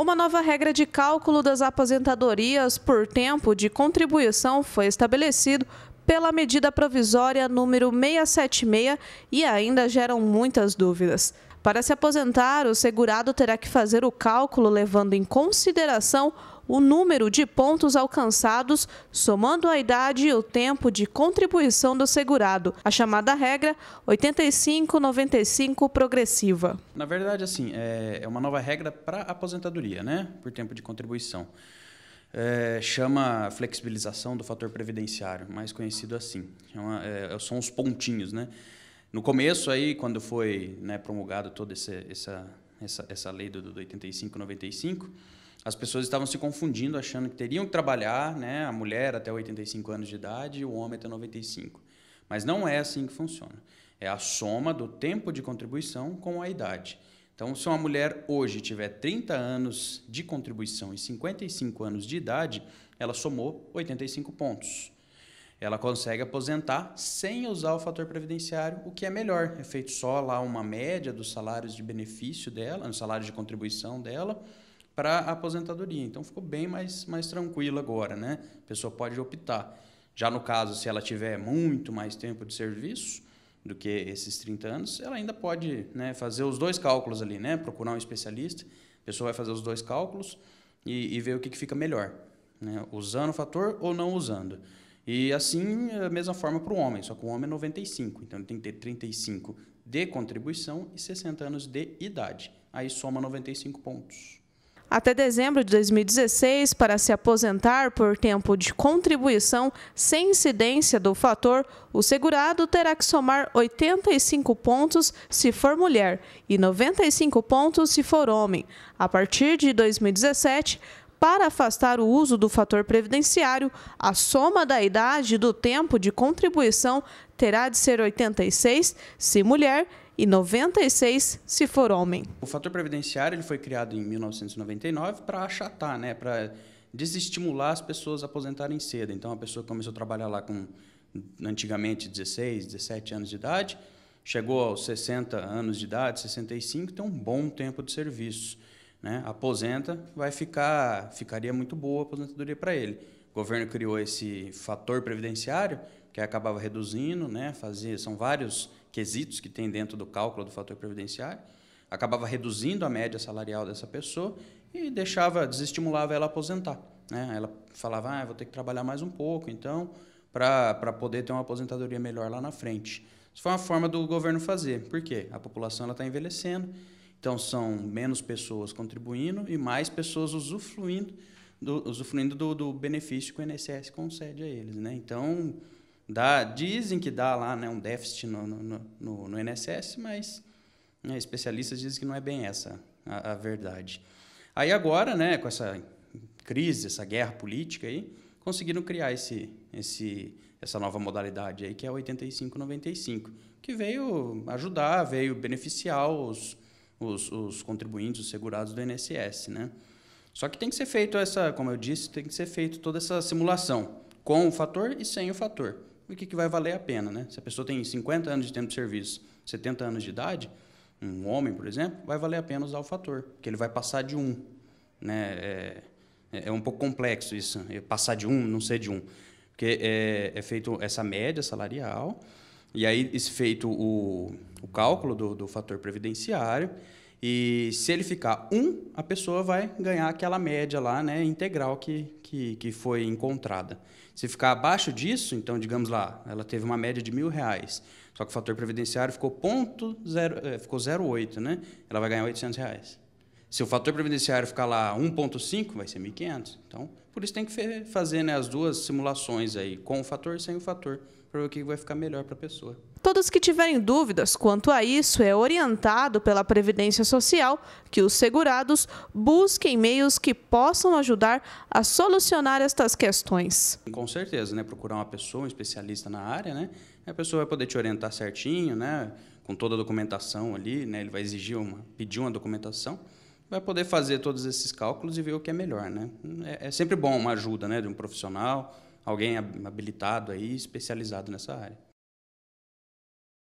Uma nova regra de cálculo das aposentadorias por tempo de contribuição foi estabelecido pela medida provisória número 676 e ainda geram muitas dúvidas. Para se aposentar, o segurado terá que fazer o cálculo levando em consideração o número de pontos alcançados, somando a idade e o tempo de contribuição do segurado, a chamada regra 85-95 progressiva. Na verdade, assim, é, é uma nova regra para aposentadoria, né? Por tempo de contribuição. É, chama flexibilização do fator previdenciário, mais conhecido assim. Chama, é, é são os pontinhos, né? No começo aí, quando foi né, promulgado toda essa, essa, essa, lei do, do 85, 95, as pessoas estavam se confundindo, achando que teriam que trabalhar, né? A mulher até 85 anos de idade e o homem até 95. Mas não é assim que funciona. É a soma do tempo de contribuição com a idade. Então, se uma mulher hoje tiver 30 anos de contribuição e 55 anos de idade, ela somou 85 pontos. Ela consegue aposentar sem usar o fator previdenciário, o que é melhor. É feito só lá uma média dos salários de benefício dela, no salário de contribuição dela, para a aposentadoria. Então ficou bem mais, mais tranquilo agora, né? A pessoa pode optar. Já no caso, se ela tiver muito mais tempo de serviço do que esses 30 anos, ela ainda pode né, fazer os dois cálculos ali, né? Procurar um especialista, a pessoa vai fazer os dois cálculos e, e ver o que, que fica melhor, né? usando o fator ou não usando. E assim, é a mesma forma para o homem, só que o homem é 95, então ele tem que ter 35 de contribuição e 60 anos de idade. Aí soma 95 pontos até dezembro de 2016 para se aposentar por tempo de contribuição sem incidência do fator, o segurado terá que somar 85 pontos se for mulher e 95 pontos se for homem. A partir de 2017, para afastar o uso do fator previdenciário, a soma da idade e do tempo de contribuição terá de ser 86 se mulher e 96 se for homem. O fator previdenciário ele foi criado em 1999 para achatar, né, para desestimular as pessoas a aposentarem cedo. Então a pessoa começou a trabalhar lá com antigamente 16, 17 anos de idade, chegou aos 60 anos de idade, 65, tem um bom tempo de serviço, né? Aposenta, vai ficar, ficaria muito boa a aposentadoria para ele o governo criou esse fator previdenciário, que acabava reduzindo, né? Fazia, são vários quesitos que tem dentro do cálculo do fator previdenciário, acabava reduzindo a média salarial dessa pessoa e deixava, desestimulava ela a aposentar. Né? Ela falava, ah, vou ter que trabalhar mais um pouco, então, para poder ter uma aposentadoria melhor lá na frente. Isso foi uma forma do governo fazer. Por quê? A população está envelhecendo, então são menos pessoas contribuindo e mais pessoas usufruindo do, usufruindo do, do, benefício que o INSS concede a eles. Né? Então, dá, dizem que dá lá né, um déficit no, no, no, no INSS, mas né, especialistas dizem que não é bem essa a, a, verdade. Aí agora, né, com essa crise, essa guerra política aí, conseguiram criar esse, esse, essa nova modalidade aí, que é 85-95, que veio ajudar, veio beneficiar os, os, os contribuintes, os segurados do INSS, né? Só que tem que ser feito essa, como eu disse, tem que ser feito toda essa simulação com o fator e sem o fator. O que, que vai valer a pena, né? Se a pessoa tem 50 anos de tempo de serviço, 70 anos de idade, um homem, por exemplo, vai valer a pena usar o fator, porque ele vai passar de Um, né? É, é, é um pouco complexo isso, é passar de um, não ser de Um, porque é, é feito essa média salarial, e aí é feito o, o cálculo do, do fator previdenciário, e se ele ficar um, a pessoa vai ganhar aquela média lá, né, integral que, que, que foi encontrada. Se ficar abaixo disso, então, digamos lá, ela teve uma média de mil reais, só que o fator previdenciário ficou, ponto zero, eh, ficou 0,8, né? Ela vai ganhar 800 reais. Se o fator previdenciário ficar lá 1,5, vai ser 1.500. Então, por isso tem que fazer né, as duas simulações aí, com o fator e sem o fator, para ver o que vai ficar melhor para a pessoa. Todos que tiverem dúvidas quanto a isso, é orientado pela Previdência Social que os segurados busquem meios que possam ajudar a solucionar estas questões. Com certeza, né? Procurar uma pessoa, um especialista na área, né? A pessoa vai poder te orientar certinho, né? Com toda a documentação ali, né? Ele vai exigir uma, pedir uma documentação vai poder fazer todos esses cálculos e ver o que é melhor. Né? É, é sempre bom uma ajuda né, de um profissional, alguém habilitado aí, especializado nessa área.